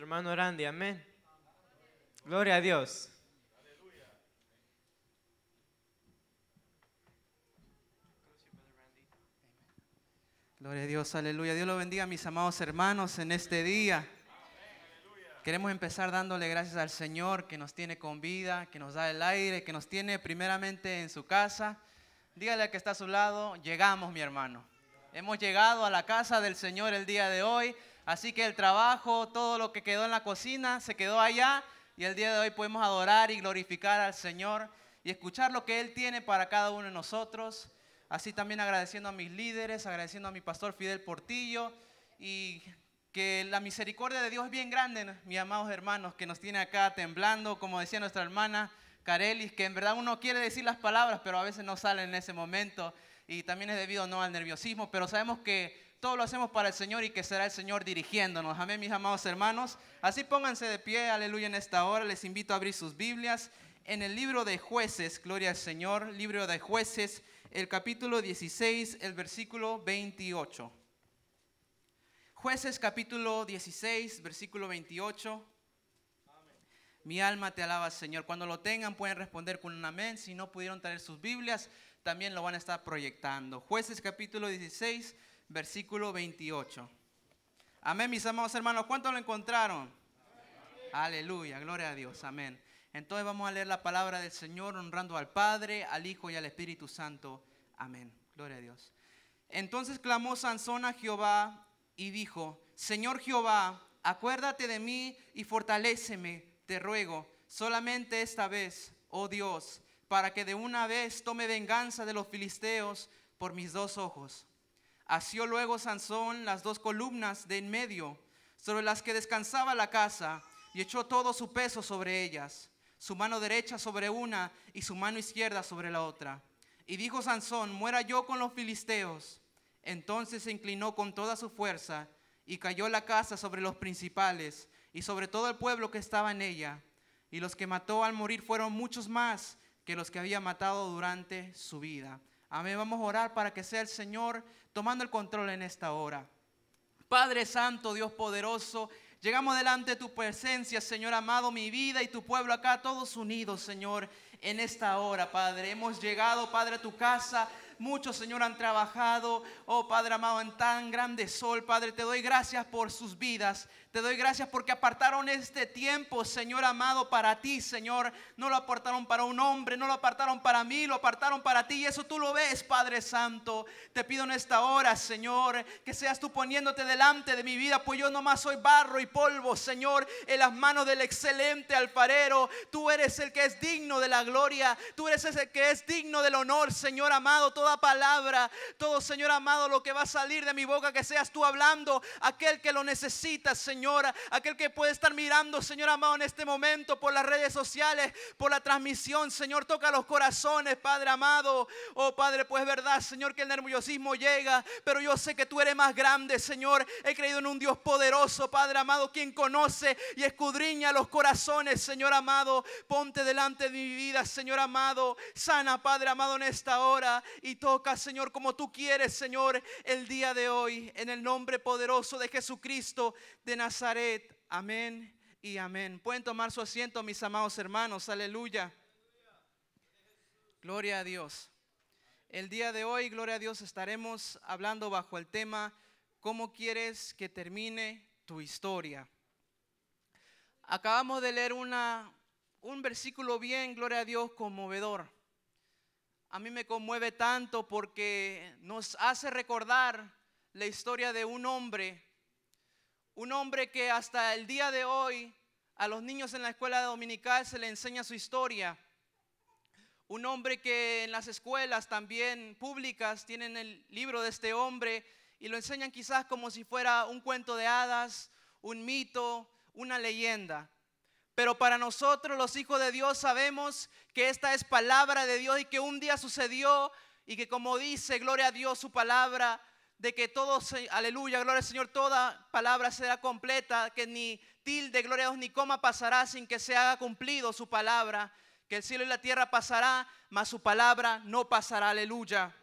hermano Randy, amén. Gloria a Dios. Gloria a Dios, aleluya. Dios lo bendiga, mis amados hermanos, en este día. Queremos empezar dándole gracias al Señor que nos tiene con vida, que nos da el aire, que nos tiene primeramente en su casa. Dígale que está a su lado, llegamos, mi hermano. Hemos llegado a la casa del Señor el día de hoy. Así que el trabajo, todo lo que quedó en la cocina, se quedó allá y el día de hoy podemos adorar y glorificar al Señor y escuchar lo que Él tiene para cada uno de nosotros. Así también agradeciendo a mis líderes, agradeciendo a mi pastor Fidel Portillo y que la misericordia de Dios es bien grande, mis amados hermanos, que nos tiene acá temblando, como decía nuestra hermana Carelis, que en verdad uno quiere decir las palabras, pero a veces no salen en ese momento y también es debido no al nerviosismo, pero sabemos que todo lo hacemos para el Señor y que será el Señor dirigiéndonos. Amén, mis amados hermanos. Así pónganse de pie, aleluya, en esta hora. Les invito a abrir sus Biblias en el libro de jueces, gloria al Señor, libro de jueces, el capítulo 16, el versículo 28. Jueces capítulo 16, versículo 28. Mi alma te alaba, Señor. Cuando lo tengan pueden responder con un amén. Si no pudieron traer sus Biblias, también lo van a estar proyectando. Jueces capítulo 16, versículo 28. Amén, mis amados hermanos. cuánto lo encontraron? Aleluya, gloria a Dios, amén. Entonces vamos a leer la palabra del Señor honrando al Padre, al Hijo y al Espíritu Santo. Amén, gloria a Dios. Entonces clamó Sansón a Jehová y dijo, Señor Jehová, acuérdate de mí y fortaléceme, te ruego, solamente esta vez, oh Dios, para que de una vez tome venganza de los filisteos por mis dos ojos Asió luego Sansón las dos columnas de en medio, sobre las que descansaba la casa, y echó todo su peso sobre ellas, su mano derecha sobre una y su mano izquierda sobre la otra. Y dijo Sansón, muera yo con los filisteos. Entonces se inclinó con toda su fuerza y cayó la casa sobre los principales y sobre todo el pueblo que estaba en ella. Y los que mató al morir fueron muchos más que los que había matado durante su vida. Amén. Vamos a orar para que sea el Señor tomando el control en esta hora. Padre Santo, Dios poderoso, llegamos delante de tu presencia, Señor amado, mi vida y tu pueblo acá, todos unidos, Señor, en esta hora, Padre. Hemos llegado, Padre, a tu casa. Muchos, Señor, han trabajado, oh Padre amado, en tan grande sol. Padre, te doy gracias por sus vidas. Te doy gracias porque apartaron este tiempo, Señor amado, para ti, Señor. No lo apartaron para un hombre, no lo apartaron para mí, lo apartaron para ti. Y eso tú lo ves, Padre Santo. Te pido en esta hora, Señor, que seas tú poniéndote delante de mi vida, pues yo nomás soy barro y polvo, Señor, en las manos del excelente alfarero. Tú eres el que es digno de la gloria. Tú eres el que es digno del honor, Señor amado. Toda palabra, todo, Señor amado, lo que va a salir de mi boca, que seas tú hablando, aquel que lo necesita, Señor. Señor, aquel que puede estar mirando, Señor amado, en este momento por las redes sociales, por la transmisión, Señor, toca los corazones, Padre amado. Oh Padre, pues verdad, Señor, que el nerviosismo llega, pero yo sé que tú eres más grande, Señor. He creído en un Dios poderoso, Padre amado, quien conoce y escudriña los corazones, Señor amado. Ponte delante de mi vida, Señor amado. Sana, Padre amado, en esta hora y toca, Señor, como tú quieres, Señor, el día de hoy, en el nombre poderoso de Jesucristo de Nazaret. Nazaret. Amén y amén. Pueden tomar su asiento, mis amados hermanos. Aleluya. Gloria a Dios. El día de hoy, gloria a Dios, estaremos hablando bajo el tema, ¿cómo quieres que termine tu historia? Acabamos de leer una, un versículo bien, gloria a Dios, conmovedor. A mí me conmueve tanto porque nos hace recordar la historia de un hombre un hombre que hasta el día de hoy a los niños en la escuela dominical se le enseña su historia. Un hombre que en las escuelas también públicas tienen el libro de este hombre y lo enseñan quizás como si fuera un cuento de hadas, un mito, una leyenda. Pero para nosotros los hijos de Dios sabemos que esta es palabra de Dios y que un día sucedió y que como dice, gloria a Dios, su palabra de que todo, aleluya, gloria al Señor, toda palabra será completa, que ni tilde, gloria a Dios, ni coma pasará sin que se haga cumplido su palabra, que el cielo y la tierra pasará, mas su palabra no pasará, aleluya.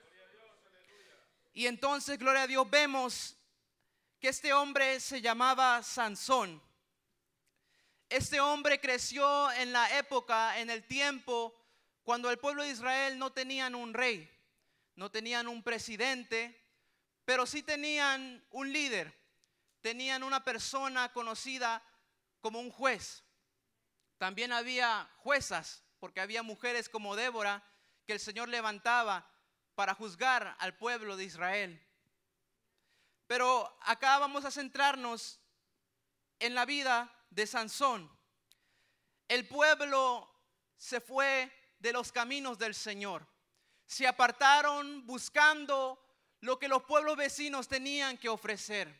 Y entonces, gloria a Dios, vemos que este hombre se llamaba Sansón. Este hombre creció en la época, en el tiempo, cuando el pueblo de Israel no tenían un rey, no tenían un presidente, pero sí tenían un líder, tenían una persona conocida como un juez. También había juezas, porque había mujeres como Débora que el Señor levantaba para juzgar al pueblo de Israel. Pero acá vamos a centrarnos en la vida de Sansón. El pueblo se fue de los caminos del Señor. Se apartaron buscando lo que los pueblos vecinos tenían que ofrecer.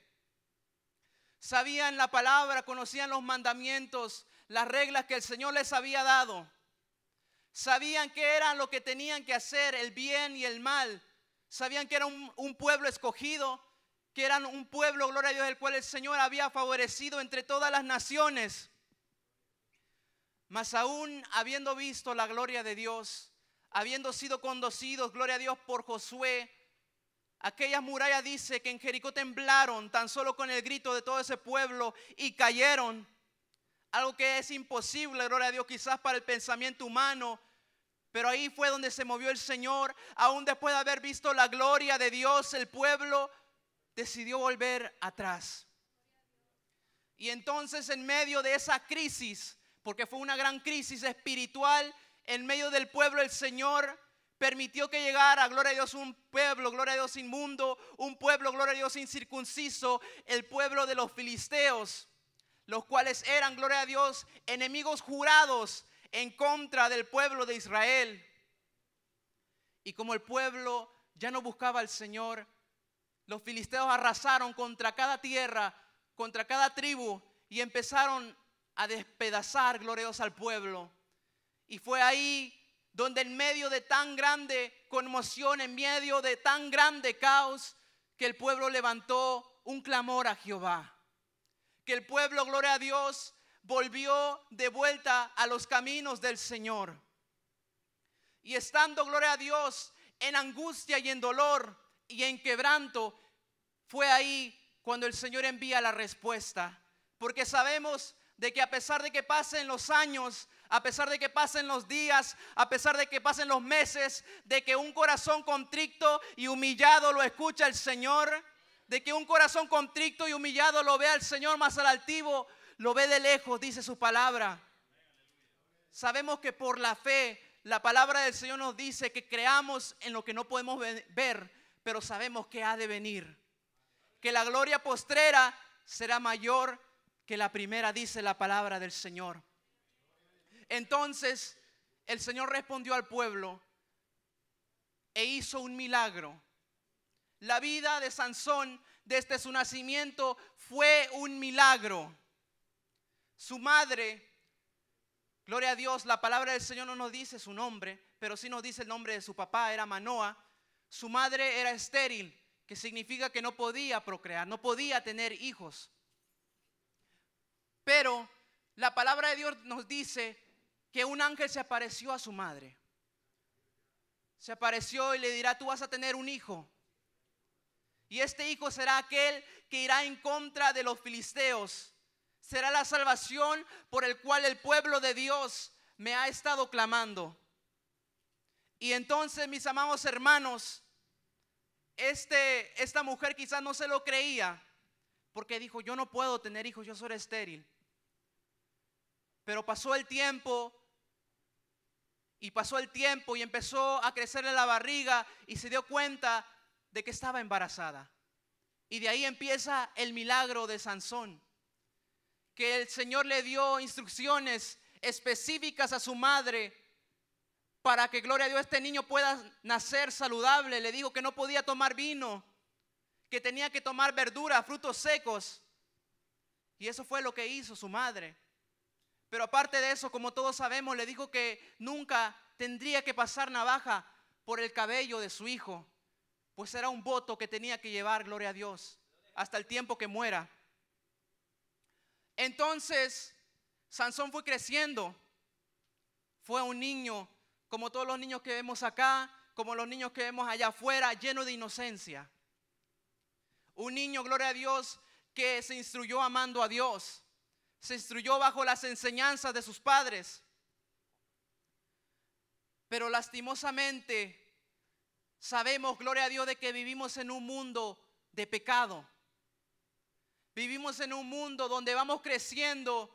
Sabían la palabra, conocían los mandamientos, las reglas que el Señor les había dado. Sabían que era lo que tenían que hacer, el bien y el mal. Sabían que era un, pueblo escogido, que eran un pueblo, gloria a Dios, el cual el Señor había favorecido entre todas las naciones. Mas aún habiendo visto la gloria de Dios, habiendo sido conducidos, gloria a Dios, por Josué, Aquellas murallas dice que en Jericó temblaron tan solo con el grito de todo ese pueblo y cayeron. Algo que es imposible, gloria a Dios, quizás para el pensamiento humano. Pero ahí fue donde se movió el Señor. Aún después de haber visto la gloria de Dios, el pueblo decidió volver atrás. Y entonces en medio de esa crisis, porque fue una gran crisis espiritual, en medio del pueblo el Señor permitió que llegara, gloria a Dios, un pueblo, gloria a Dios inmundo, un pueblo, gloria a Dios incircunciso, el pueblo de los filisteos, los cuales eran, gloria a Dios, enemigos jurados en contra del pueblo de Israel. Y como el pueblo ya no buscaba al Señor, los filisteos arrasaron contra cada tierra, contra cada tribu, y empezaron a despedazar, gloria a Dios, al pueblo. Y fue ahí donde en medio de tan grande conmoción, en medio de tan grande caos, que el pueblo levantó un clamor a Jehová. Que el pueblo, gloria a Dios, volvió de vuelta a los caminos del Señor. Y estando, gloria a Dios, en angustia y en dolor y en quebranto, fue ahí cuando el Señor envía la respuesta. Porque sabemos de que a pesar de que pasen los años, a pesar de que pasen los días, a pesar de que pasen los meses, de que un corazón contrito y humillado lo escucha el Señor, de que un corazón contrito y humillado lo vea el Señor más al altivo, lo ve de lejos, dice su palabra. Sabemos que por la fe, la palabra del Señor nos dice que creamos en lo que no podemos ver, pero sabemos que ha de venir. Que la gloria postrera será mayor que la primera, dice la palabra del Señor. Entonces el Señor respondió al pueblo e hizo un milagro. La vida de Sansón desde su nacimiento fue un milagro. Su madre, gloria a Dios, la palabra del Señor no nos dice su nombre, pero sí nos dice el nombre de su papá, era Manoa. Su madre era estéril, que significa que no podía procrear, no podía tener hijos. Pero la palabra de Dios nos dice que un ángel se apareció a su madre. Se apareció y le dirá, tú vas a tener un hijo. Y este hijo será aquel que irá en contra de los filisteos. Será la salvación por el cual el pueblo de Dios me ha estado clamando. Y entonces, mis amados hermanos, este, esta mujer quizás no se lo creía, porque dijo, yo no puedo tener hijos, yo soy estéril. Pero pasó el tiempo y pasó el tiempo y empezó a crecerle la barriga y se dio cuenta de que estaba embarazada. Y de ahí empieza el milagro de Sansón, que el Señor le dio instrucciones específicas a su madre para que, gloria a Dios, este niño pueda nacer saludable. Le dijo que no podía tomar vino, que tenía que tomar verdura, frutos secos. Y eso fue lo que hizo su madre. Pero aparte de eso, como todos sabemos, le dijo que nunca tendría que pasar navaja por el cabello de su hijo, pues era un voto que tenía que llevar, gloria a Dios, hasta el tiempo que muera. Entonces, Sansón fue creciendo, fue un niño, como todos los niños que vemos acá, como los niños que vemos allá afuera, lleno de inocencia. Un niño, gloria a Dios, que se instruyó amando a Dios se instruyó bajo las enseñanzas de sus padres. Pero lastimosamente sabemos, gloria a Dios, de que vivimos en un mundo de pecado. Vivimos en un mundo donde vamos creciendo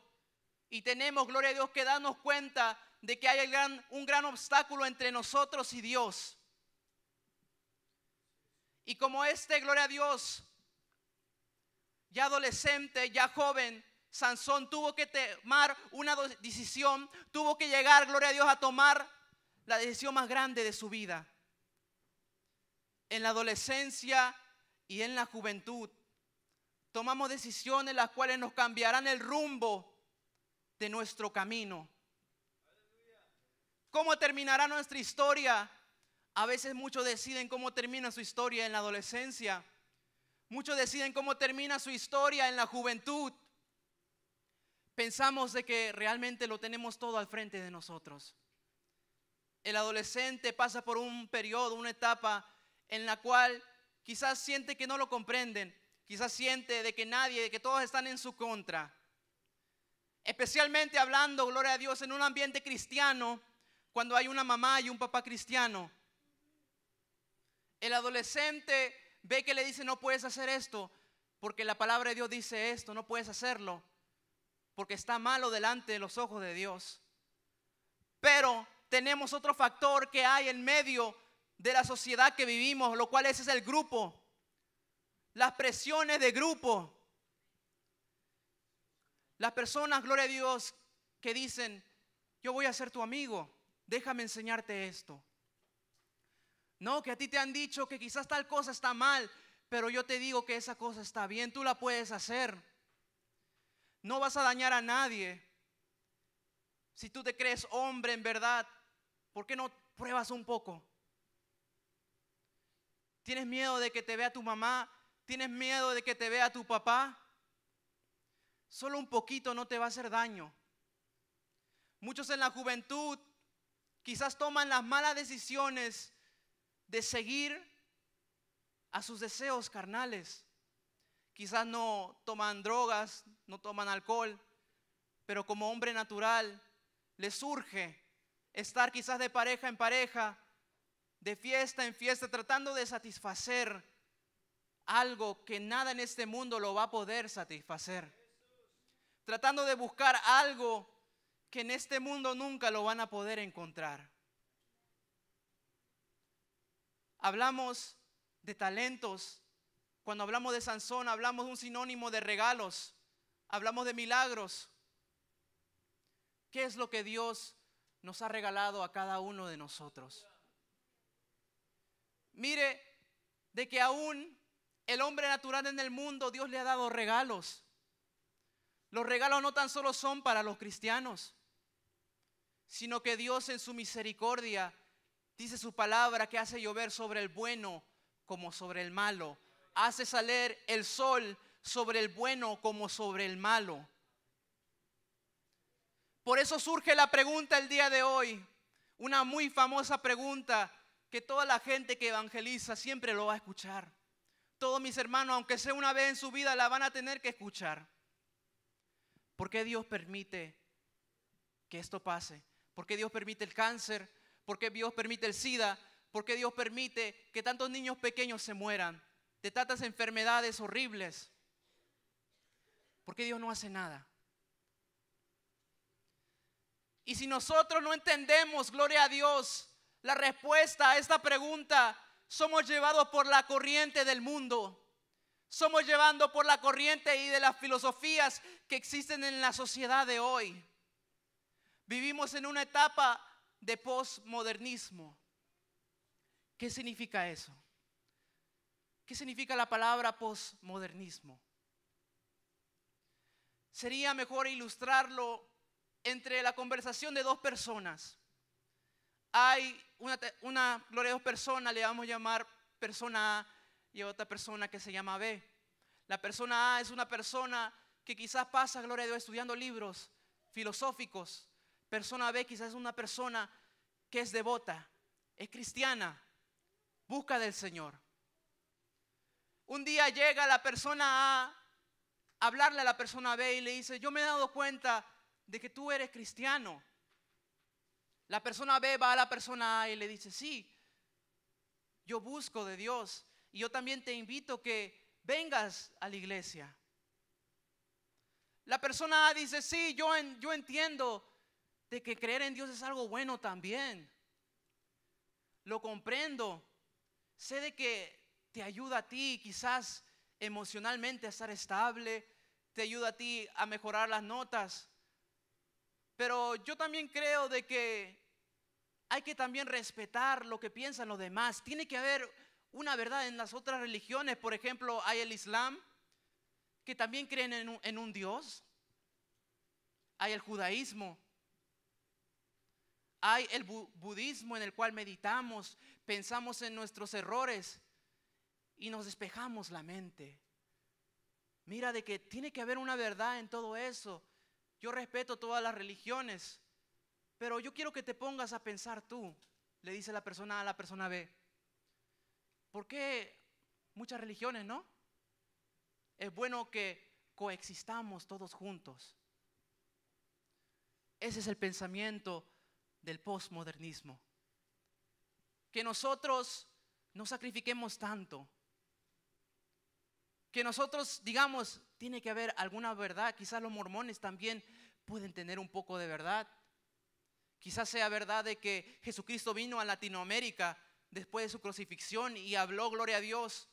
y tenemos, gloria a Dios, que darnos cuenta de que hay un gran obstáculo entre nosotros y Dios. Y como este, gloria a Dios, ya adolescente, ya joven, Sansón tuvo que tomar una decisión, tuvo que llegar, gloria a Dios, a tomar la decisión más grande de su vida. En la adolescencia y en la juventud tomamos decisiones las cuales nos cambiarán el rumbo de nuestro camino. ¿Cómo terminará nuestra historia? A veces muchos deciden cómo termina su historia en la adolescencia. Muchos deciden cómo termina su historia en la juventud. Pensamos de que realmente lo tenemos todo al frente de nosotros. El adolescente pasa por un periodo, una etapa en la cual quizás siente que no lo comprenden, quizás siente de que nadie, de que todos están en su contra. Especialmente hablando, gloria a Dios, en un ambiente cristiano, cuando hay una mamá y un papá cristiano. El adolescente ve que le dice, no puedes hacer esto, porque la palabra de Dios dice esto, no puedes hacerlo porque está malo delante de los ojos de Dios. Pero tenemos otro factor que hay en medio de la sociedad que vivimos, lo cual es el grupo, las presiones de grupo. Las personas, gloria a Dios, que dicen, yo voy a ser tu amigo, déjame enseñarte esto. No, que a ti te han dicho que quizás tal cosa está mal, pero yo te digo que esa cosa está bien, tú la puedes hacer. No vas a dañar a nadie. Si tú te crees hombre en verdad, ¿por qué no pruebas un poco? ¿Tienes miedo de que te vea tu mamá? ¿Tienes miedo de que te vea tu papá? Solo un poquito no te va a hacer daño. Muchos en la juventud quizás toman las malas decisiones de seguir a sus deseos carnales. Quizás no toman drogas, no toman alcohol, pero como hombre natural le surge estar quizás de pareja en pareja, de fiesta en fiesta, tratando de satisfacer algo que nada en este mundo lo va a poder satisfacer. Tratando de buscar algo que en este mundo nunca lo van a poder encontrar. Hablamos de talentos. Cuando hablamos de Sansón, hablamos de un sinónimo de regalos hablamos de milagros. ¿Qué es lo que Dios nos ha regalado a cada uno de nosotros? Mire, de que aún el hombre natural en el mundo, Dios le ha dado regalos. Los regalos no tan solo son para los cristianos, sino que Dios en su misericordia dice su palabra que hace llover sobre el bueno como sobre el malo, hace salir el sol sobre el bueno como sobre el malo. Por eso surge la pregunta el día de hoy, una muy famosa pregunta que toda la gente que evangeliza siempre lo va a escuchar. Todos mis hermanos, aunque sea una vez en su vida, la van a tener que escuchar. ¿Por qué Dios permite que esto pase? ¿Por qué Dios permite el cáncer? ¿Por qué Dios permite el SIDA? ¿Por qué Dios permite que tantos niños pequeños se mueran de tantas enfermedades horribles? ¿Por qué Dios no hace nada? Y si nosotros no entendemos, gloria a Dios, la respuesta a esta pregunta, somos llevados por la corriente del mundo. Somos llevados por la corriente y de las filosofías que existen en la sociedad de hoy. Vivimos en una etapa de posmodernismo. ¿Qué significa eso? ¿Qué significa la palabra posmodernismo? sería mejor ilustrarlo entre la conversación de dos personas. Hay una, una gloria de dos personas, le vamos a llamar persona A y otra persona que se llama B. La persona A es una persona que quizás pasa, gloria de Dios, estudiando libros filosóficos. Persona B quizás es una persona que es devota, es cristiana, busca del Señor. Un día llega la persona A hablarle a la persona B y le dice, yo me he dado cuenta de que tú eres cristiano. La persona B va a la persona A y le dice, sí, yo busco de Dios y yo también te invito que vengas a la iglesia. La persona A dice, sí, yo, yo entiendo de que creer en Dios es algo bueno también. Lo comprendo. Sé de que te ayuda a ti quizás emocionalmente a estar estable, te ayuda a ti a mejorar las notas. Pero yo también creo de que hay que también respetar lo que piensan los demás. Tiene que haber una verdad en las otras religiones. Por ejemplo, hay el Islam, que también creen en un, Dios. Hay el judaísmo. Hay el budismo en el cual meditamos, pensamos en nuestros errores y nos despejamos la mente mira, de que tiene que haber una verdad en todo eso. Yo respeto todas las religiones, pero yo quiero que te pongas a pensar tú, le dice la persona A la persona B. ¿Por qué muchas religiones, no? Es bueno que coexistamos todos juntos. Ese es el pensamiento del posmodernismo. Que nosotros no sacrifiquemos tanto, que nosotros digamos, tiene que haber alguna verdad, quizás los mormones también pueden tener un poco de verdad. Quizás sea verdad de que Jesucristo vino a Latinoamérica después de su crucifixión y habló gloria a Dios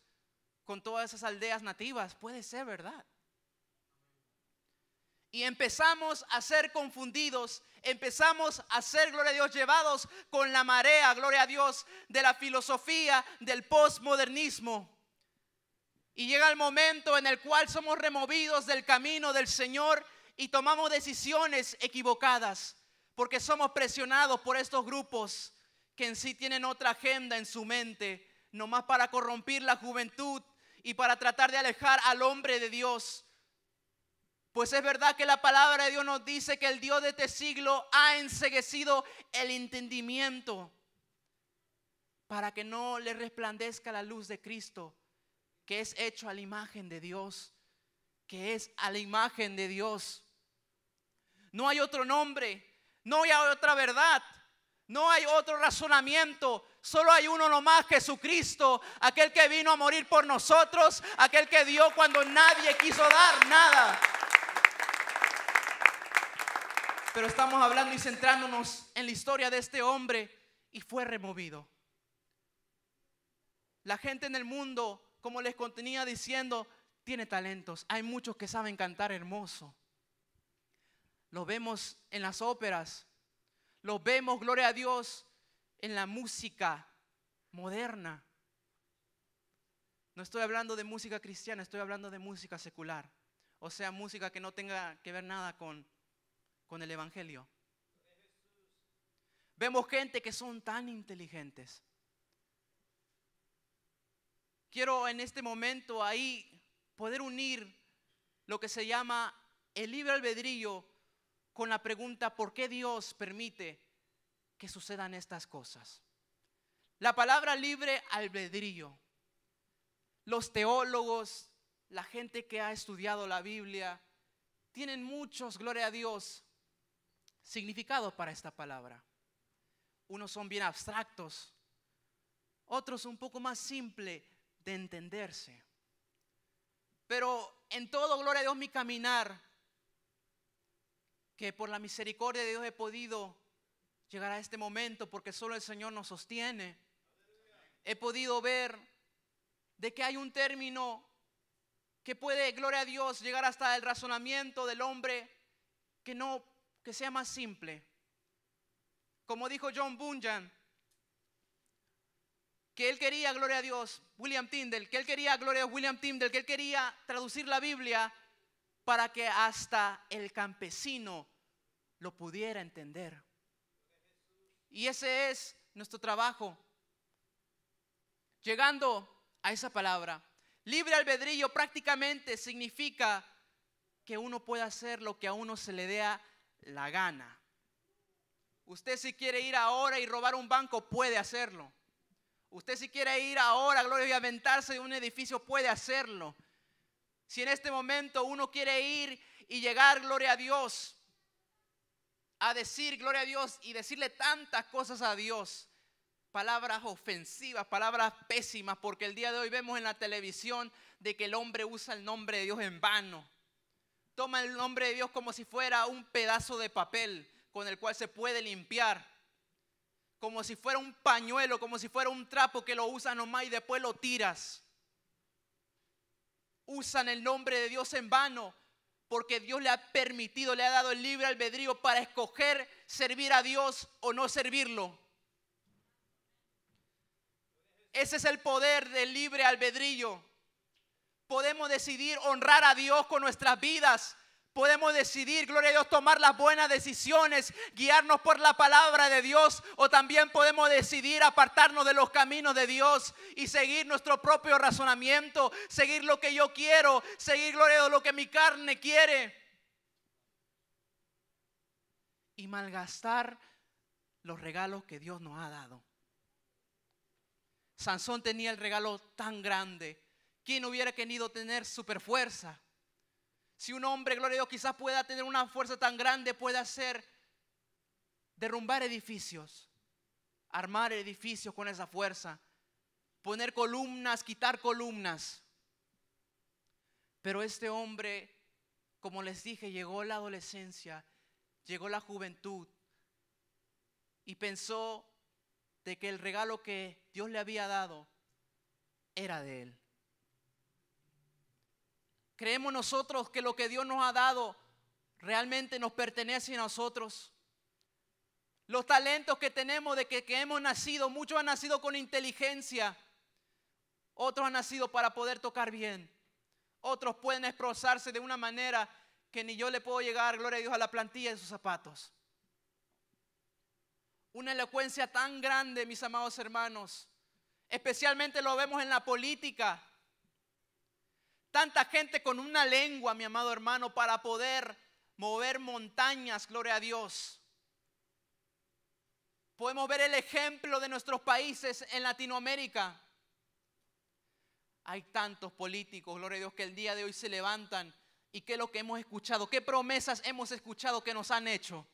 con todas esas aldeas nativas. Puede ser verdad. Y empezamos a ser confundidos, empezamos a ser, gloria a Dios, llevados con la marea, gloria a Dios, de la filosofía del postmodernismo y llega el momento en el cual somos removidos del camino del Señor y tomamos decisiones equivocadas porque somos presionados por estos grupos que en sí tienen otra agenda en su mente, más para corrompir la juventud y para tratar de alejar al hombre de Dios. Pues es verdad que la palabra de Dios nos dice que el Dios de este siglo ha enseguecido el entendimiento para que no le resplandezca la luz de Cristo que es hecho a la imagen de Dios, que es a la imagen de Dios. No hay otro nombre, no hay otra verdad, no hay otro razonamiento, Solo hay uno nomás, Jesucristo, aquel que vino a morir por nosotros, aquel que dio cuando nadie quiso dar nada. Pero estamos hablando y centrándonos en la historia de este hombre y fue removido. La gente en el mundo como les contenía diciendo, tiene talentos. Hay muchos que saben cantar hermoso. Lo vemos en las óperas. Lo vemos, gloria a Dios, en la música moderna. No estoy hablando de música cristiana, estoy hablando de música secular. O sea, música que no tenga que ver nada con, con el Evangelio. Vemos gente que son tan inteligentes, quiero en este momento ahí poder unir lo que se llama el libre albedrío con la pregunta, ¿por qué Dios permite que sucedan estas cosas? La palabra libre albedrío. Los teólogos, la gente que ha estudiado la Biblia, tienen muchos, gloria a Dios, significados para esta palabra. Unos son bien abstractos, otros un poco más simple de entenderse. Pero en todo, gloria a Dios, mi caminar, que por la misericordia de Dios he podido llegar a este momento, porque solo el Señor nos sostiene, he podido ver de que hay un término que puede, gloria a Dios, llegar hasta el razonamiento del hombre, que no, que sea más simple. Como dijo John Bunyan, que él quería, gloria a Dios, William Tyndale, que él quería, gloria a William Tyndale, que él quería traducir la Biblia para que hasta el campesino lo pudiera entender. Y ese es nuestro trabajo. Llegando a esa palabra, libre albedrío prácticamente significa que uno puede hacer lo que a uno se le dé la gana. Usted si quiere ir ahora y robar un banco puede hacerlo. Usted si quiere ir ahora, gloria, y aventarse de un edificio, puede hacerlo. Si en este momento uno quiere ir y llegar, gloria a Dios, a decir, gloria a Dios, y decirle tantas cosas a Dios, palabras ofensivas, palabras pésimas, porque el día de hoy vemos en la televisión de que el hombre usa el nombre de Dios en vano. Toma el nombre de Dios como si fuera un pedazo de papel con el cual se puede limpiar como si fuera un pañuelo, como si fuera un trapo que lo usan nomás y después lo tiras. Usan el nombre de Dios en vano porque Dios le ha permitido, le ha dado el libre albedrío para escoger servir a Dios o no servirlo. Ese es el poder del libre albedrío. Podemos decidir honrar a Dios con nuestras vidas Podemos decidir, gloria a Dios, tomar las buenas decisiones, guiarnos por la palabra de Dios o también podemos decidir apartarnos de los caminos de Dios y seguir nuestro propio razonamiento, seguir lo que yo quiero, seguir, gloria a Dios, lo que mi carne quiere y malgastar los regalos que Dios nos ha dado. Sansón tenía el regalo tan grande. ¿Quién hubiera querido tener super fuerza? Si un hombre, gloria a Dios, quizás pueda tener una fuerza tan grande, puede hacer derrumbar edificios, armar edificios con esa fuerza, poner columnas, quitar columnas. Pero este hombre, como les dije, llegó la adolescencia, llegó la juventud y pensó de que el regalo que Dios le había dado era de él. ¿Creemos nosotros que lo que Dios nos ha dado realmente nos pertenece a nosotros? Los talentos que tenemos de que, que hemos nacido, muchos han nacido con inteligencia, otros han nacido para poder tocar bien, otros pueden expresarse de una manera que ni yo le puedo llegar, gloria a Dios, a la plantilla de sus zapatos. Una elocuencia tan grande, mis amados hermanos, especialmente lo vemos en la política Tanta gente con una lengua, mi amado hermano, para poder mover montañas, gloria a Dios. Podemos ver el ejemplo de nuestros países en Latinoamérica. Hay tantos políticos, gloria a Dios, que el día de hoy se levantan y qué es lo que hemos escuchado, qué promesas hemos escuchado que nos han hecho.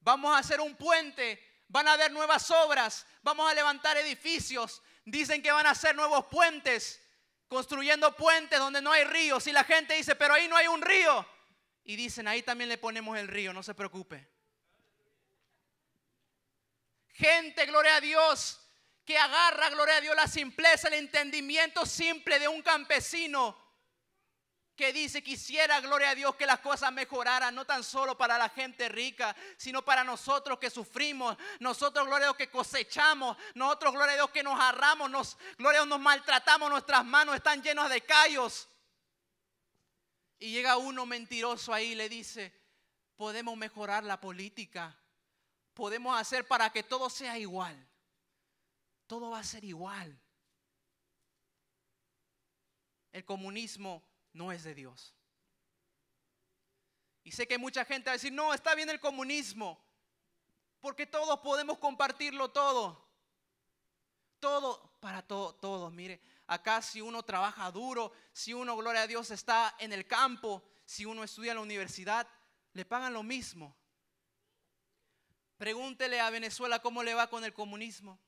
Vamos a hacer un puente, van a haber nuevas obras, vamos a levantar edificios, dicen que van a hacer nuevos puentes construyendo puentes donde no hay ríos. Y la gente dice, pero ahí no hay un río. Y dicen, ahí también le ponemos el río, no se preocupe. Gente, gloria a Dios, que agarra, gloria a Dios, la simpleza, el entendimiento simple de un campesino que dice, quisiera, gloria a Dios, que las cosas mejoraran, no tan solo para la gente rica, sino para nosotros que sufrimos, nosotros, gloria a Dios, que cosechamos, nosotros, gloria a Dios, que nos arramos, nos, gloria a Dios, nos maltratamos, nuestras manos están llenas de callos. Y llega uno mentiroso ahí y le dice, podemos mejorar la política, podemos hacer para que todo sea igual, todo va a ser igual. El comunismo no es de Dios. Y sé que mucha gente va a decir, no, está bien el comunismo, porque todos podemos compartirlo todo. Todo, para todo, todos, mire, acá si uno trabaja duro, si uno, gloria a Dios, está en el campo, si uno estudia en la universidad, le pagan lo mismo. Pregúntele a Venezuela cómo le va con el comunismo.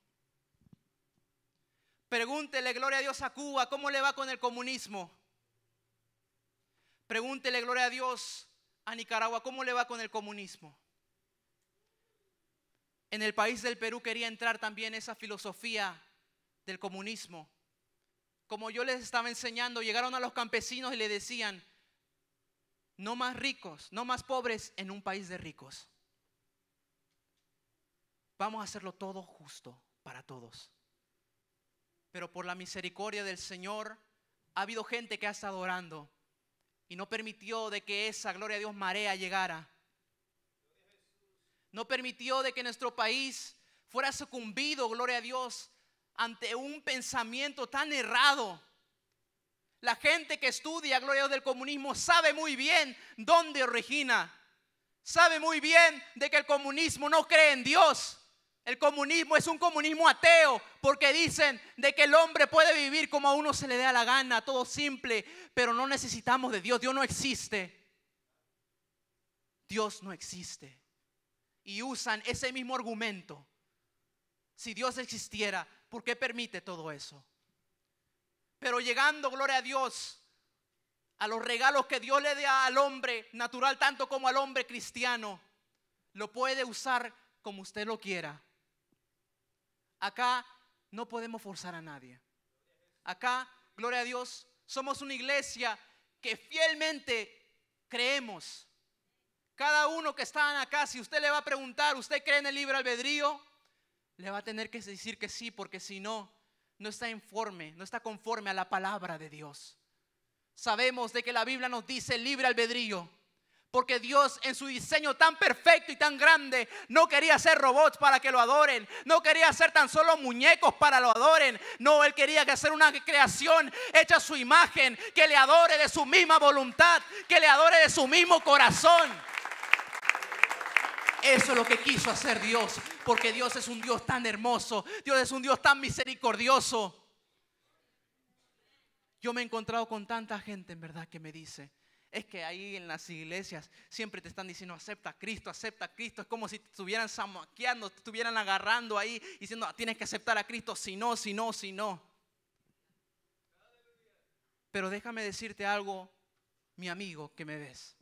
Pregúntele, gloria a Dios, a Cuba, cómo le va con el comunismo. Pregúntele, gloria a Dios, a Nicaragua, ¿cómo le va con el comunismo? En el país del Perú quería entrar también esa filosofía del comunismo. Como yo les estaba enseñando, llegaron a los campesinos y le decían, no más ricos, no más pobres en un país de ricos. Vamos a hacerlo todo justo para todos. Pero por la misericordia del Señor ha habido gente que ha estado orando y no permitió de que esa gloria a Dios marea llegara. No permitió de que nuestro país fuera sucumbido, gloria a Dios, ante un pensamiento tan errado. La gente que estudia, gloria a Dios, del comunismo sabe muy bien dónde origina. Sabe muy bien de que el comunismo no cree en Dios. El comunismo es un comunismo ateo porque dicen de que el hombre puede vivir como a uno se le dé la gana, todo simple, pero no necesitamos de Dios, Dios no existe. Dios no existe. Y usan ese mismo argumento. Si Dios existiera, ¿por qué permite todo eso? Pero llegando, gloria a Dios, a los regalos que Dios le da al hombre natural, tanto como al hombre cristiano, lo puede usar como usted lo quiera Acá no podemos forzar a nadie. Acá, gloria a Dios, somos una iglesia que fielmente creemos. Cada uno que está acá, si usted le va a preguntar, ¿usted cree en el libre albedrío? Le va a tener que decir que sí, porque si no, no está informe, no está conforme a la palabra de Dios. Sabemos de que la Biblia nos dice libre albedrío. Porque Dios en su diseño tan perfecto y tan grande no quería hacer robots para que lo adoren. No quería hacer tan solo muñecos para lo adoren. No, Él quería hacer una creación hecha a su imagen que le adore de su misma voluntad, que le adore de su mismo corazón. Eso es lo que quiso hacer Dios. Porque Dios es un Dios tan hermoso. Dios es un Dios tan misericordioso. Yo me he encontrado con tanta gente en verdad que me dice, es que ahí en las iglesias siempre te están diciendo, acepta a Cristo, acepta a Cristo. Es como si te estuvieran zamaqueando, te estuvieran agarrando ahí, diciendo, ah, tienes que aceptar a Cristo, si no, si no, si no. Pero déjame decirte algo, mi amigo que me ves.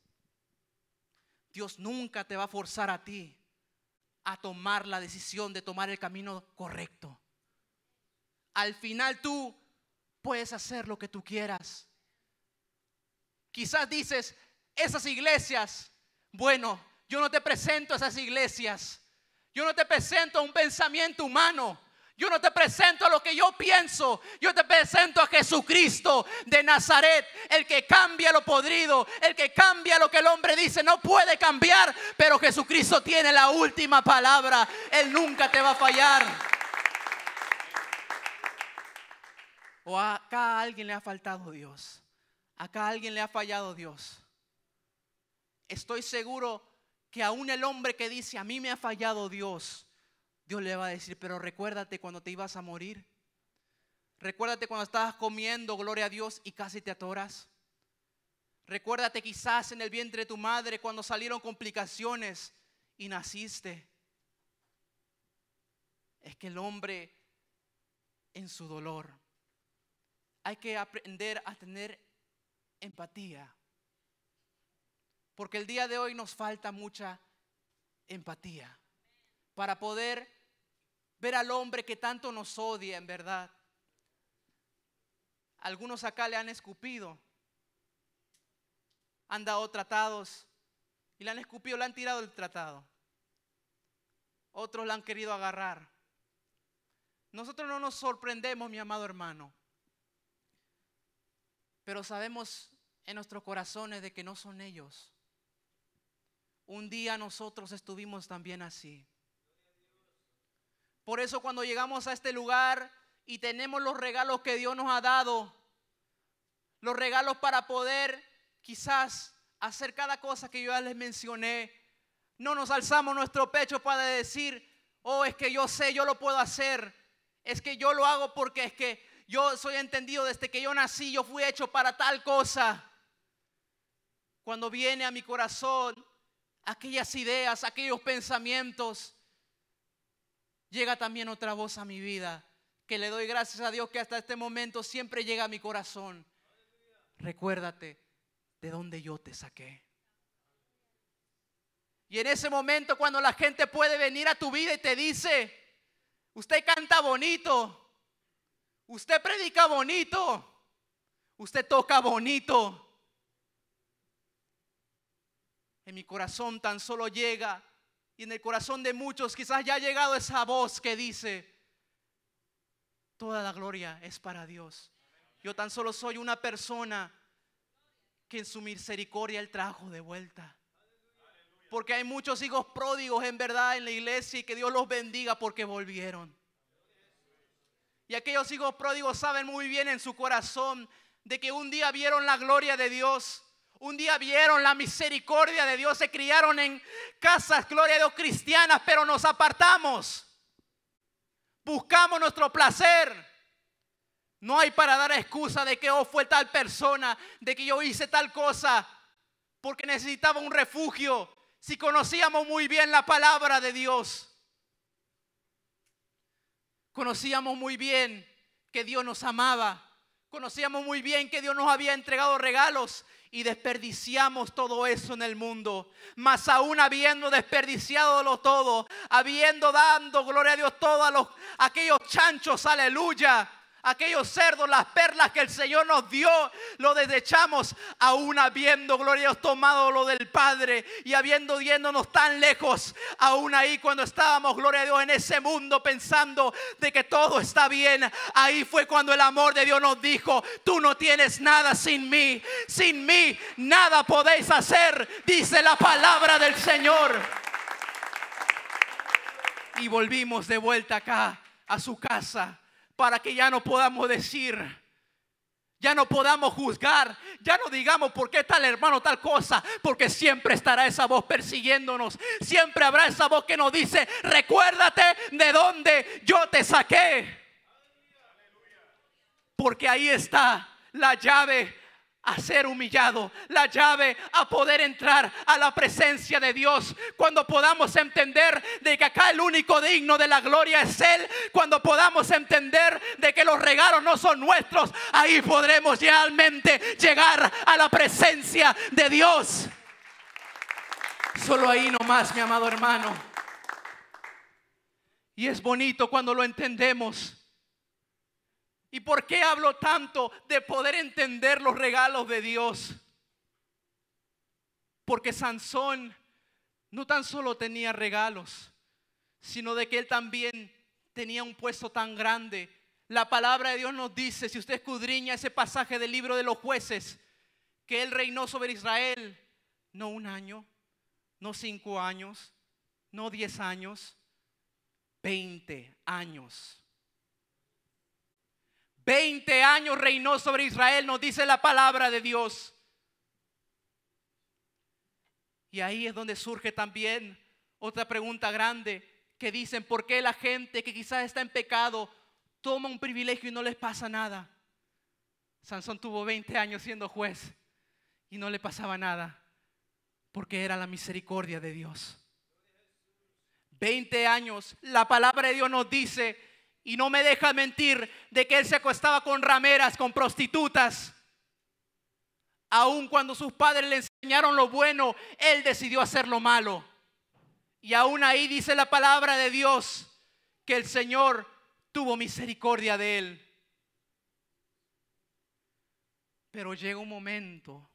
Dios nunca te va a forzar a ti a tomar la decisión de tomar el camino correcto. Al final tú puedes hacer lo que tú quieras. Quizás dices, esas iglesias, bueno, yo no te presento esas iglesias. Yo no te presento un pensamiento humano. Yo no te presento lo que yo pienso. Yo te presento a Jesucristo de Nazaret, el que cambia lo podrido, el que cambia lo que el hombre dice. No puede cambiar, pero Jesucristo tiene la última palabra. Él nunca te va a fallar. ¿O acá a alguien le ha faltado Dios? Acá alguien le ha fallado Dios. Estoy seguro que aún el hombre que dice, a mí me ha fallado Dios, Dios le va a decir, pero recuérdate cuando te ibas a morir. Recuérdate cuando estabas comiendo, gloria a Dios, y casi te atoras. Recuérdate quizás en el vientre de tu madre cuando salieron complicaciones y naciste. Es que el hombre en su dolor. Hay que aprender a tener empatía. Porque el día de hoy nos falta mucha empatía para poder ver al hombre que tanto nos odia, en verdad. Algunos acá le han escupido, han dado tratados y le han escupido, le han tirado el tratado. Otros la han querido agarrar. Nosotros no nos sorprendemos, mi amado hermano, pero sabemos en nuestros corazones de que no son ellos. Un día nosotros estuvimos también así. Por eso cuando llegamos a este lugar y tenemos los regalos que Dios nos ha dado, los regalos para poder quizás hacer cada cosa que yo ya les mencioné, no nos alzamos nuestro pecho para decir, oh, es que yo sé, yo lo puedo hacer, es que yo lo hago porque es que yo soy entendido desde que yo nací, yo fui hecho para tal cosa. Cuando viene a mi corazón aquellas ideas, aquellos pensamientos, llega también otra voz a mi vida, que le doy gracias a Dios que hasta este momento siempre llega a mi corazón. Recuérdate de dónde yo te saqué. Y en ese momento cuando la gente puede venir a tu vida y te dice, usted canta bonito, Usted predica bonito. Usted toca bonito. En mi corazón tan solo llega, y en el corazón de muchos quizás ya ha llegado esa voz que dice, toda la gloria es para Dios. Yo tan solo soy una persona que en su misericordia Él trajo de vuelta. Porque hay muchos hijos pródigos en verdad en la iglesia y que Dios los bendiga porque volvieron. Y aquellos hijos pródigos saben muy bien en su corazón de que un día vieron la gloria de Dios, un día vieron la misericordia de Dios, se criaron en casas, gloria de Dios, cristianas, pero nos apartamos. Buscamos nuestro placer. No hay para dar excusa de que oh, fue tal persona, de que yo hice tal cosa, porque necesitaba un refugio. Si conocíamos muy bien la palabra de Dios. Conocíamos muy bien que Dios nos amaba. Conocíamos muy bien que Dios nos había entregado regalos y desperdiciamos todo eso en el mundo. Mas aún habiendo desperdiciado todo, habiendo dando gloria a Dios todos aquellos chanchos, aleluya, aquellos cerdos, las perlas que el Señor nos dio, lo desechamos, aún habiendo, gloria a Dios, tomado lo del Padre y habiendo yéndonos tan lejos, aún ahí cuando estábamos, gloria a Dios, en ese mundo pensando de que todo está bien, ahí fue cuando el amor de Dios nos dijo, tú no tienes nada sin mí, sin mí nada podéis hacer, dice la palabra del Señor. Y volvimos de vuelta acá a su casa para que ya no podamos decir, ya no podamos juzgar, ya no digamos por qué tal hermano tal cosa, porque siempre estará esa voz persiguiéndonos, siempre habrá esa voz que nos dice, recuérdate de dónde yo te saqué, porque ahí está la llave a ser humillado, la llave a poder entrar a la presencia de Dios. Cuando podamos entender de que acá el único digno de la gloria es Él, cuando podamos entender de que los regalos no son nuestros, ahí podremos realmente llegar a la presencia de Dios. Solo ahí nomás, mi amado hermano. Y es bonito cuando lo entendemos. ¿Y por qué hablo tanto de poder entender los regalos de Dios? Porque Sansón no tan solo tenía regalos, sino de que él también tenía un puesto tan grande. La palabra de Dios nos dice, si usted escudriña ese pasaje del libro de los jueces, que él reinó sobre Israel, no un año, no cinco años, no diez años, veinte años. 20 años reinó sobre Israel, nos dice la palabra de Dios. Y ahí es donde surge también otra pregunta grande que dicen, ¿por qué la gente que quizás está en pecado toma un privilegio y no les pasa nada? Sansón tuvo 20 años siendo juez y no le pasaba nada porque era la misericordia de Dios. 20 años, la palabra de Dios nos dice y no me deja mentir de que él se acostaba con rameras, con prostitutas. Aun cuando sus padres le enseñaron lo bueno, él decidió hacer lo malo. Y aún ahí dice la palabra de Dios que el Señor tuvo misericordia de él. Pero llega un momento,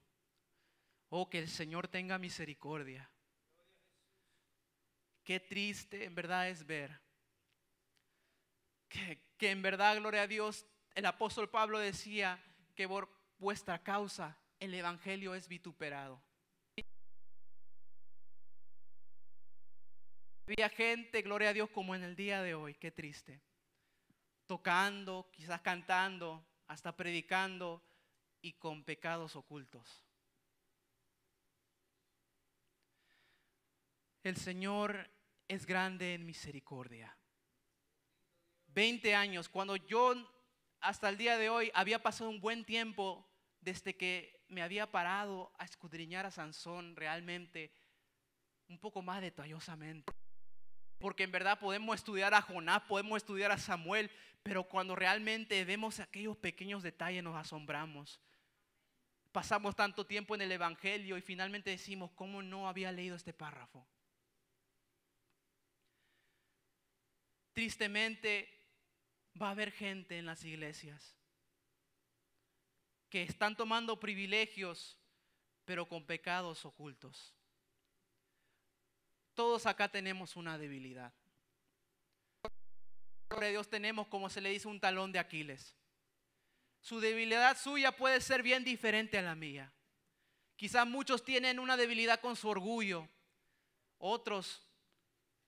oh, que el Señor tenga misericordia. Qué triste en verdad es ver que, en verdad, gloria a Dios, el apóstol Pablo decía que por vuestra causa el Evangelio es vituperado. Había gente, gloria a Dios, como en el día de hoy, qué triste, tocando, quizás cantando, hasta predicando y con pecados ocultos. El Señor es grande en misericordia. 20 años, cuando yo hasta el día de hoy había pasado un buen tiempo desde que me había parado a escudriñar a Sansón realmente un poco más detallosamente. Porque en verdad podemos estudiar a Jonás, podemos estudiar a Samuel, pero cuando realmente vemos aquellos pequeños detalles nos asombramos. Pasamos tanto tiempo en el Evangelio y finalmente decimos, ¿cómo no había leído este párrafo? Tristemente, va a haber gente en las iglesias que están tomando privilegios, pero con pecados ocultos. Todos acá tenemos una debilidad. por Dios tenemos, como se le dice, un talón de Aquiles. Su debilidad suya puede ser bien diferente a la mía. Quizás muchos tienen una debilidad con su orgullo, otros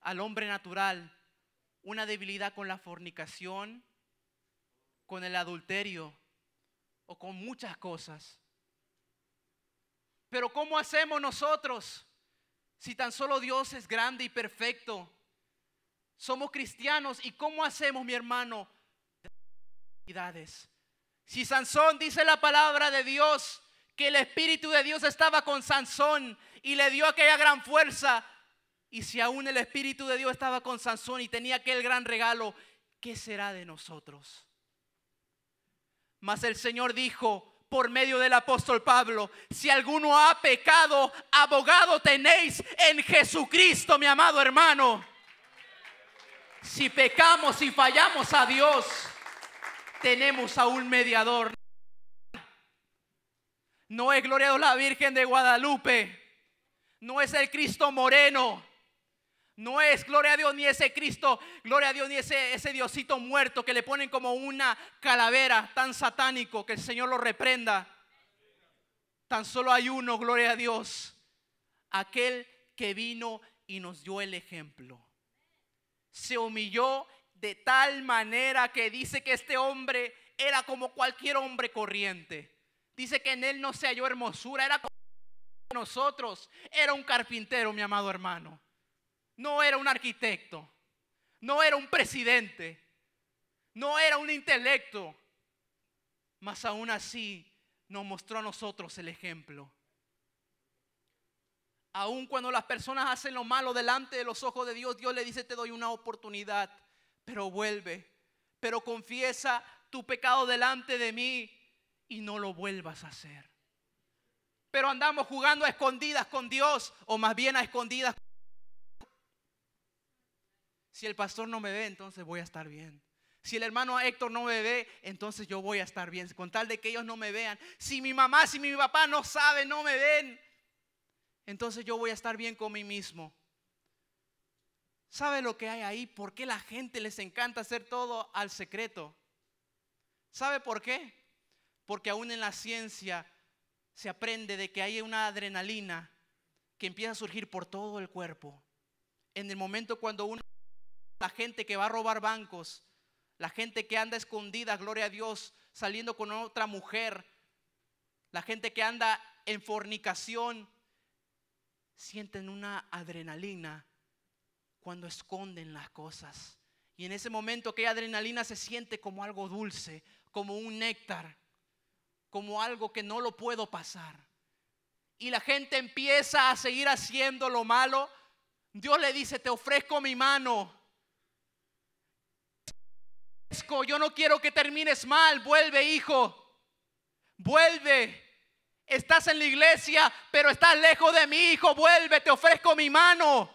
al hombre natural, una debilidad con la fornicación, con el adulterio o con muchas cosas. Pero ¿cómo hacemos nosotros si tan solo Dios es grande y perfecto? Somos cristianos y ¿cómo hacemos, mi hermano? Si Sansón dice la palabra de Dios, que el Espíritu de Dios estaba con Sansón y le dio aquella gran fuerza, y si aún el Espíritu de Dios estaba con Sansón y tenía aquel gran regalo, ¿qué será de nosotros? Mas el Señor dijo por medio del apóstol Pablo, si alguno ha pecado, abogado tenéis en Jesucristo, mi amado hermano. Si pecamos y fallamos a Dios, tenemos a un mediador. No es gloriado la Virgen de Guadalupe, no es el Cristo moreno, no es, gloria a Dios, ni ese Cristo, gloria a Dios, ni ese, ese Diosito muerto que le ponen como una calavera tan satánico que el Señor lo reprenda. Tan solo hay uno, gloria a Dios, aquel que vino y nos dio el ejemplo. Se humilló de tal manera que dice que este hombre era como cualquier hombre corriente. Dice que en él no se halló hermosura, era como nosotros. Era un carpintero, mi amado hermano no era un arquitecto, no era un presidente, no era un intelecto, mas aún así nos mostró a nosotros el ejemplo. Aun cuando las personas hacen lo malo delante de los ojos de Dios, Dios le dice, te doy una oportunidad, pero vuelve, pero confiesa tu pecado delante de mí y no lo vuelvas a hacer. Pero andamos jugando a escondidas con Dios, o más bien a escondidas con si el pastor no me ve, entonces voy a estar bien. Si el hermano Héctor no me ve, entonces yo voy a estar bien. Con tal de que ellos no me vean. Si mi mamá, si mi papá no sabe, no me ven, entonces yo voy a estar bien con mí mismo. ¿Sabe lo que hay ahí? ¿Por qué la gente les encanta hacer todo al secreto? ¿Sabe por qué? Porque aún en la ciencia se aprende de que hay una adrenalina que empieza a surgir por todo el cuerpo. En el momento cuando uno la gente que va a robar bancos, la gente que anda escondida, gloria a Dios, saliendo con otra mujer, la gente que anda en fornicación, sienten una adrenalina cuando esconden las cosas. Y en ese momento que adrenalina se siente como algo dulce, como un néctar, como algo que no lo puedo pasar. Y la gente empieza a seguir haciendo lo malo. Dios le dice, te ofrezco mi mano, yo no quiero que termines mal. Vuelve, hijo. Vuelve. Estás en la iglesia, pero estás lejos de mi hijo. Vuelve, te ofrezco mi mano.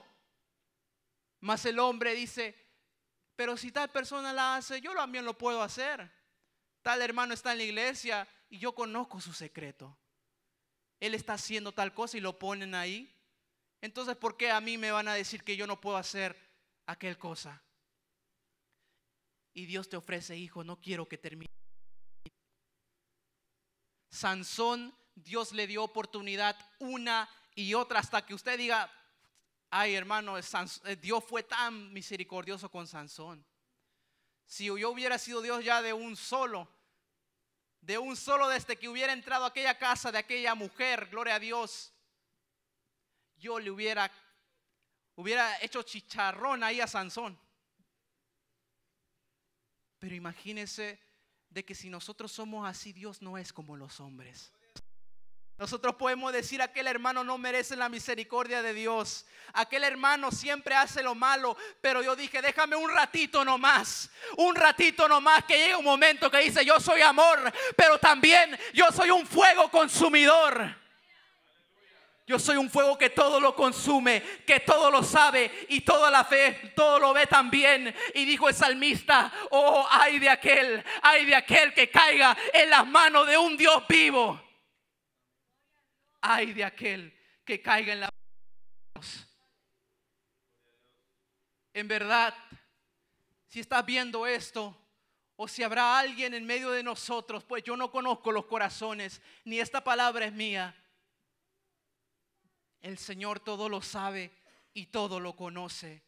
Mas el hombre dice, pero si tal persona la hace, yo también lo puedo hacer. Tal hermano está en la iglesia y yo conozco su secreto. Él está haciendo tal cosa y lo ponen ahí. Entonces, ¿por qué a mí me van a decir que yo no puedo hacer aquel cosa? Y Dios te ofrece, hijo, no quiero que termine. Sansón, Dios le dio oportunidad una y otra hasta que usted diga, ay hermano, eh, Dios fue tan misericordioso con Sansón. Si yo hubiera sido Dios ya de un solo, de un solo desde este que hubiera entrado a aquella casa de aquella mujer, gloria a Dios, yo le hubiera, hubiera hecho chicharrón ahí a Sansón. Pero imagínense de que si nosotros somos así, Dios no es como los hombres. Nosotros podemos decir, aquel hermano no merece la misericordia de Dios. Aquel hermano siempre hace lo malo. Pero yo dije, déjame un ratito nomás. Un ratito nomás que llegue un momento que dice, yo soy amor, pero también yo soy un fuego consumidor. Yo soy un fuego que todo lo consume, que todo lo sabe y toda la fe, todo lo ve también. Y dijo el salmista, oh, ay de aquel, ay de aquel que caiga en las manos de un Dios vivo. Ay de aquel que caiga en las manos. En verdad, si estás viendo esto, o si habrá alguien en medio de nosotros, pues yo no conozco los corazones, ni esta palabra es mía el Señor todo lo sabe y todo lo conoce.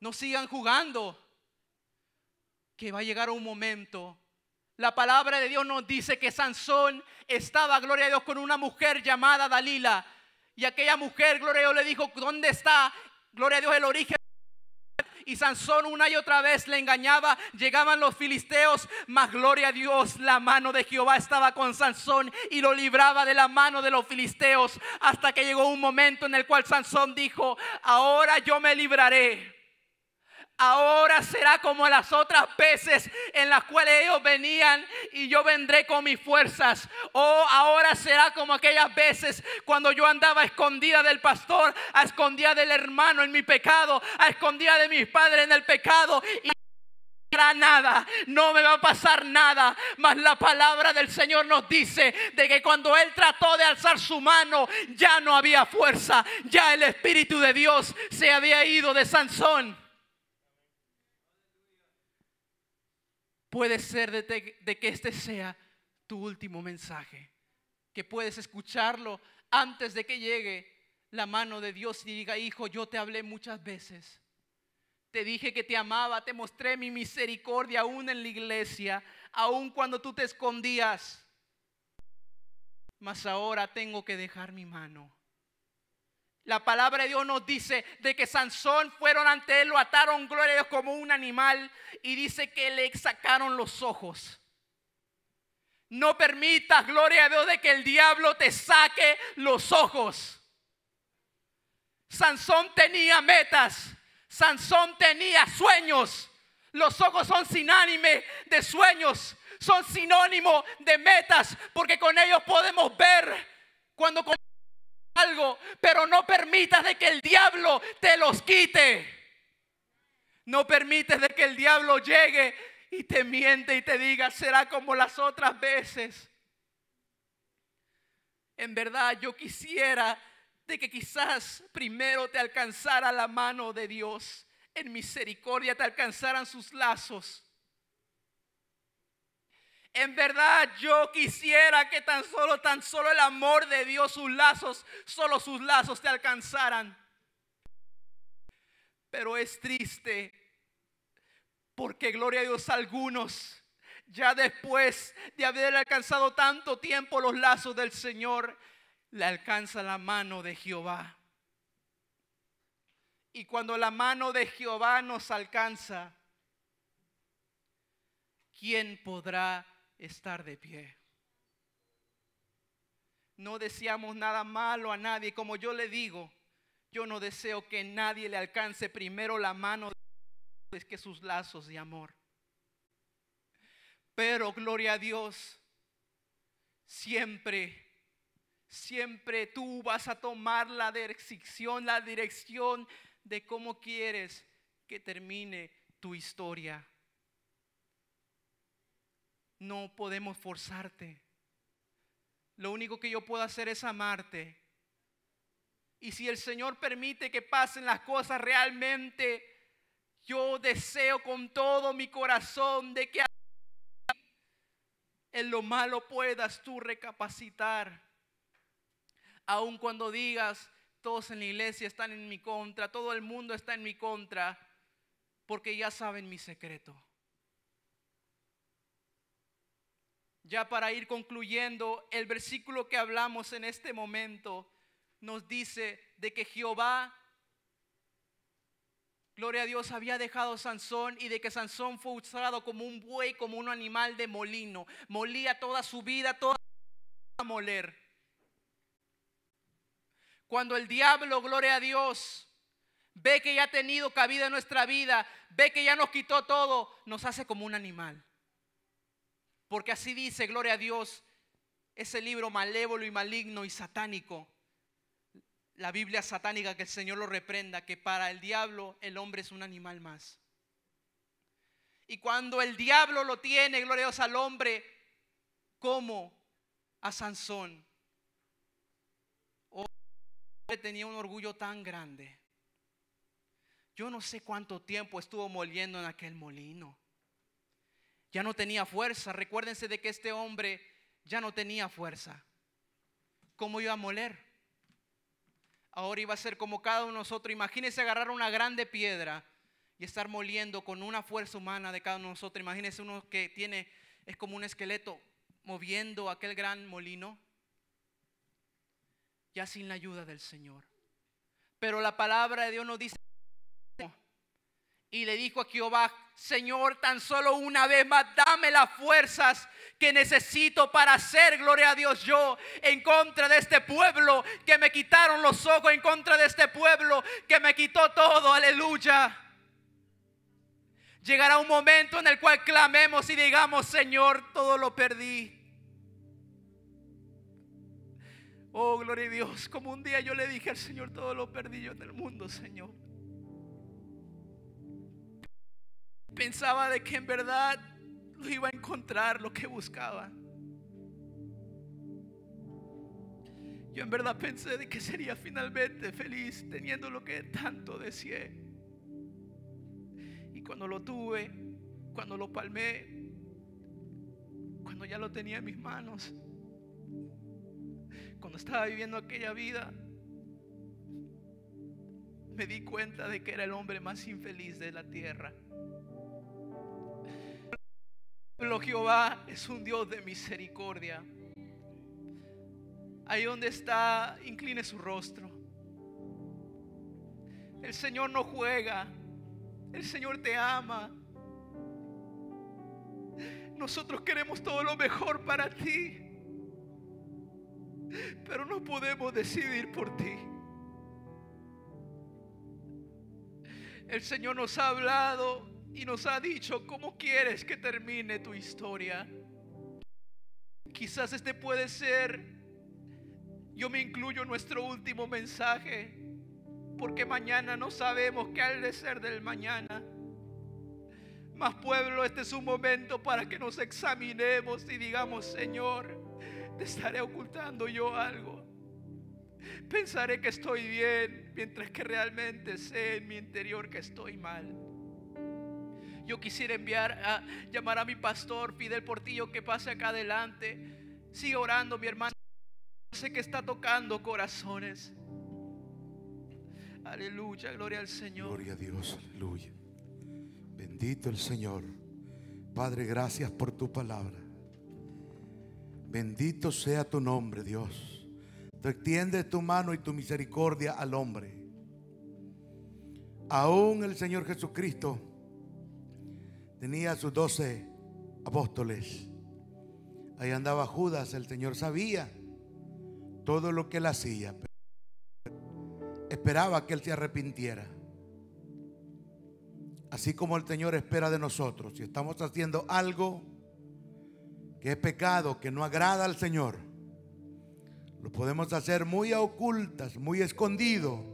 No sigan jugando, que va a llegar un momento. La palabra de Dios nos dice que Sansón estaba, gloria a Dios, con una mujer llamada Dalila. Y aquella mujer, gloria a Dios, le dijo, ¿dónde está, gloria a Dios, el origen y Sansón una y otra vez le engañaba. Llegaban los filisteos, mas gloria a Dios, la mano de Jehová estaba con Sansón y lo libraba de la mano de los filisteos. Hasta que llegó un momento en el cual Sansón dijo, ahora yo me libraré ahora será como las otras veces en las cuales ellos venían y yo vendré con mis fuerzas. Oh, ahora será como aquellas veces cuando yo andaba escondida del pastor, a escondida del hermano en mi pecado, a escondida de mis padres en el pecado. Y nada, no me va a pasar nada. Mas la palabra del Señor nos dice de que cuando Él trató de alzar su mano, ya no había fuerza, ya el Espíritu de Dios se había ido de Sansón. Puede ser de, que este sea tu último mensaje, que puedes escucharlo antes de que llegue la mano de Dios y diga, hijo, yo te hablé muchas veces. Te dije que te amaba, te mostré mi misericordia aún en la iglesia, aún cuando tú te escondías. Mas ahora tengo que dejar mi mano la palabra de Dios nos dice de que Sansón fueron ante él, lo ataron, gloria a Dios, como un animal y dice que le sacaron los ojos. No permitas, gloria a Dios, de que el diablo te saque los ojos. Sansón tenía metas. Sansón tenía sueños. Los ojos son sinánime de sueños. Son sinónimo de metas. Porque con ellos podemos ver cuando algo, pero no permitas de que el diablo te los quite. No permites de que el diablo llegue y te miente y te diga, será como las otras veces. En verdad, yo quisiera de que quizás primero te alcanzara la mano de Dios, en misericordia te alcanzaran sus lazos en verdad yo quisiera que tan solo, tan solo el amor de Dios, sus lazos, solo sus lazos te alcanzaran. Pero es triste porque, gloria a Dios, algunos ya después de haber alcanzado tanto tiempo los lazos del Señor, le alcanza la mano de Jehová. Y cuando la mano de Jehová nos alcanza, ¿quién podrá estar de pie. No deseamos nada malo a nadie. Como yo le digo, yo no deseo que nadie le alcance primero la mano de que sus lazos de amor. Pero gloria a Dios, siempre, siempre tú vas a tomar la dirección, la dirección de cómo quieres que termine tu historia. No podemos forzarte. Lo único que yo puedo hacer es amarte. Y si el Señor permite que pasen las cosas realmente, yo deseo con todo mi corazón de que en lo malo puedas tú recapacitar. Aun cuando digas, todos en la iglesia están en mi contra, todo el mundo está en mi contra, porque ya saben mi secreto. ya para ir concluyendo, el versículo que hablamos en este momento nos dice de que Jehová, gloria a Dios, había dejado Sansón y de que Sansón fue usado como un buey, como un animal de molino. Molía toda su vida, toda a moler. Cuando el diablo, gloria a Dios, ve que ya ha tenido cabida en nuestra vida, ve que ya nos quitó todo, nos hace como un animal. Porque así dice, gloria a Dios, ese libro malévolo y maligno y satánico, la Biblia satánica, que el Señor lo reprenda, que para el diablo el hombre es un animal más. Y cuando el diablo lo tiene, gloria a Dios, al hombre, como a Sansón, oh, tenía un orgullo tan grande. Yo no sé cuánto tiempo estuvo moliendo en aquel molino ya no tenía fuerza. Recuérdense de que este hombre ya no tenía fuerza. ¿Cómo iba a moler? Ahora iba a ser como cada uno de nosotros. Imagínense agarrar una grande piedra y estar moliendo con una fuerza humana de cada uno de nosotros. Imagínense uno que tiene, es como un esqueleto moviendo aquel gran molino, ya sin la ayuda del Señor. Pero la palabra de Dios nos dice y le dijo a Jehová, Señor, tan solo una vez más, dame las fuerzas que necesito para hacer, gloria a Dios, yo en contra de este pueblo que me quitaron los ojos, en contra de este pueblo que me quitó todo, aleluya. Llegará un momento en el cual clamemos y digamos, Señor, todo lo perdí. Oh, gloria a Dios, como un día yo le dije al Señor, todo lo perdí yo en el mundo, Señor. pensaba de que en verdad lo iba a encontrar lo que buscaba. Yo en verdad pensé de que sería finalmente feliz teniendo lo que tanto deseé. Y cuando lo tuve, cuando lo palmé, cuando ya lo tenía en mis manos, cuando estaba viviendo aquella vida, me di cuenta de que era el hombre más infeliz de la tierra. Lo Jehová es un Dios de misericordia. Ahí donde está, incline su rostro. El Señor no juega. El Señor te ama. Nosotros queremos todo lo mejor para ti. Pero no podemos decidir por ti. El Señor nos ha hablado y nos ha dicho, ¿cómo quieres que termine tu historia? Quizás este puede ser, yo me incluyo, nuestro último mensaje, porque mañana no sabemos qué al de ser del mañana. más pueblo, este es un momento para que nos examinemos y digamos, Señor, te estaré ocultando yo algo. Pensaré que estoy bien mientras que realmente sé en mi interior que estoy mal. Yo quisiera enviar a llamar a mi pastor Fidel Portillo que pase acá adelante. Sigue orando, mi hermano. Sé que está tocando corazones. Aleluya, gloria al Señor. Gloria a Dios, aleluya. Bendito el Señor. Padre, gracias por tu palabra. Bendito sea tu nombre, Dios. Tú extiende tu mano y tu misericordia al hombre. Aún el Señor Jesucristo Tenía sus doce apóstoles. Ahí andaba Judas, el Señor sabía todo lo que él hacía. Esperaba que él se arrepintiera. Así como el Señor espera de nosotros. Si estamos haciendo algo que es pecado, que no agrada al Señor, lo podemos hacer muy ocultas, muy escondido,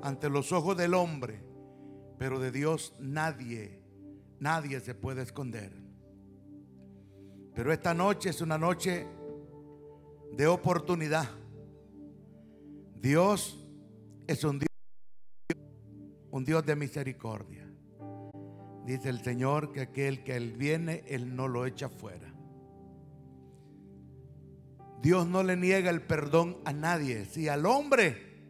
ante los ojos del hombre. Pero de Dios nadie Nadie se puede esconder. Pero esta noche es una noche de oportunidad. Dios es un Dios, un Dios de misericordia. Dice el Señor que aquel que Él viene, Él no lo echa fuera. Dios no le niega el perdón a nadie. Si al hombre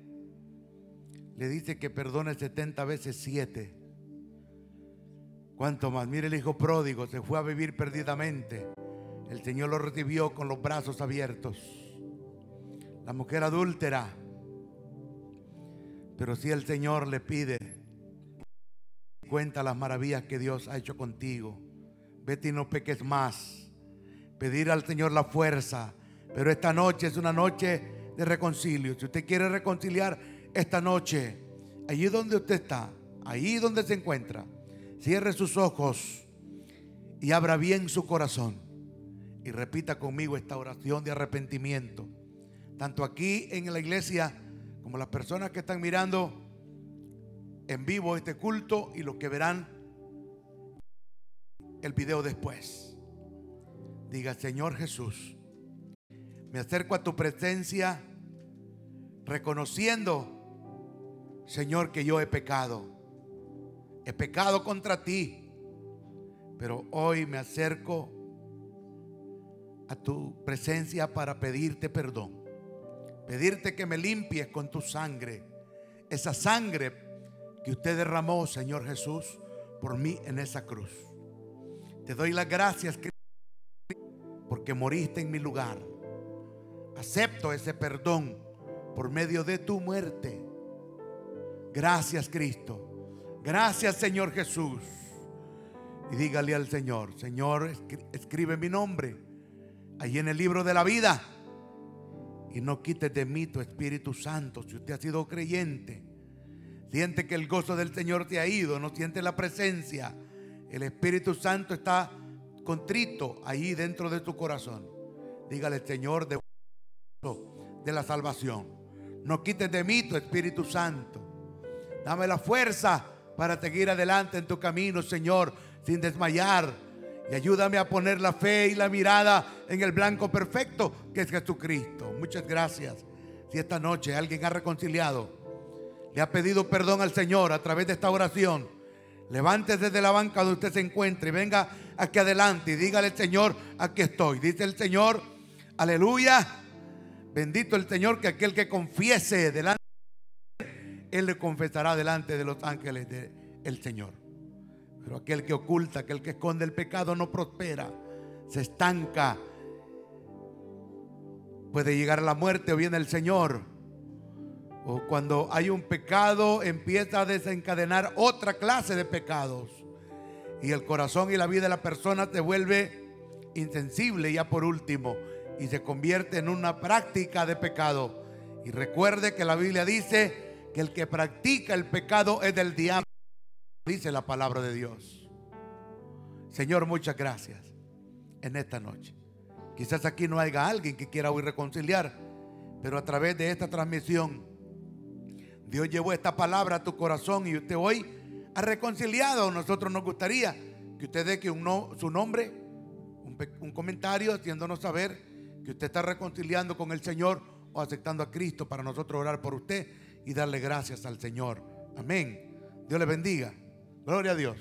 le dice que perdone 70 veces 7, Cuanto más, mire el hijo pródigo, se fue a vivir perdidamente. El Señor lo recibió con los brazos abiertos. La mujer adúltera. Pero si el Señor le pide, cuenta las maravillas que Dios ha hecho contigo. Vete y no peques más. Pedir al Señor la fuerza. Pero esta noche es una noche de reconcilio. Si usted quiere reconciliar esta noche, allí donde usted está, ahí donde se encuentra. Cierre sus ojos y abra bien su corazón y repita conmigo esta oración de arrepentimiento. Tanto aquí en la iglesia como las personas que están mirando en vivo este culto y los que verán el video después. Diga, Señor Jesús, me acerco a tu presencia reconociendo, Señor, que yo he pecado he pecado contra ti, pero hoy me acerco a tu presencia para pedirte perdón, pedirte que me limpies con tu sangre, esa sangre que usted derramó, Señor Jesús, por mí en esa cruz. Te doy las gracias, porque moriste en mi lugar. Acepto ese perdón por medio de tu muerte. Gracias, Cristo. Gracias Señor Jesús. Y dígale al Señor, Señor, escribe mi nombre allí en el libro de la vida. Y no quites de mí tu Espíritu Santo. Si usted ha sido creyente, siente que el gozo del Señor te ha ido, no siente la presencia. El Espíritu Santo está contrito ahí dentro de tu corazón. Dígale, Señor, de, de la salvación. No quites de mí tu Espíritu Santo. Dame la fuerza para seguir adelante en tu camino, Señor, sin desmayar. Y ayúdame a poner la fe y la mirada en el blanco perfecto que es Jesucristo. Muchas gracias. Si esta noche alguien ha reconciliado, le ha pedido perdón al Señor a través de esta oración, levántese de la banca donde usted se encuentre y venga aquí adelante y dígale al Señor, aquí estoy. Dice el Señor, aleluya, bendito el Señor que aquel que confiese delante. Él le confesará delante de los ángeles del el Señor. Pero aquel que oculta, aquel que esconde el pecado no prospera, se estanca. Puede llegar a la muerte o viene el Señor. O cuando hay un pecado empieza a desencadenar otra clase de pecados. Y el corazón y la vida de la persona se vuelve insensible ya por último y se convierte en una práctica de pecado. Y recuerde que la Biblia dice que el que practica el pecado es del diablo, dice la palabra de Dios. Señor, muchas gracias en esta noche. Quizás aquí no haya alguien que quiera hoy reconciliar, pero a través de esta transmisión, Dios llevó esta palabra a tu corazón y usted hoy ha reconciliado. Nosotros nos gustaría que usted deje que su nombre, un comentario, haciéndonos saber que usted está reconciliando con el Señor o aceptando a Cristo para nosotros orar por usted y darle gracias al Señor. Amén. Dios le bendiga. Gloria a Dios.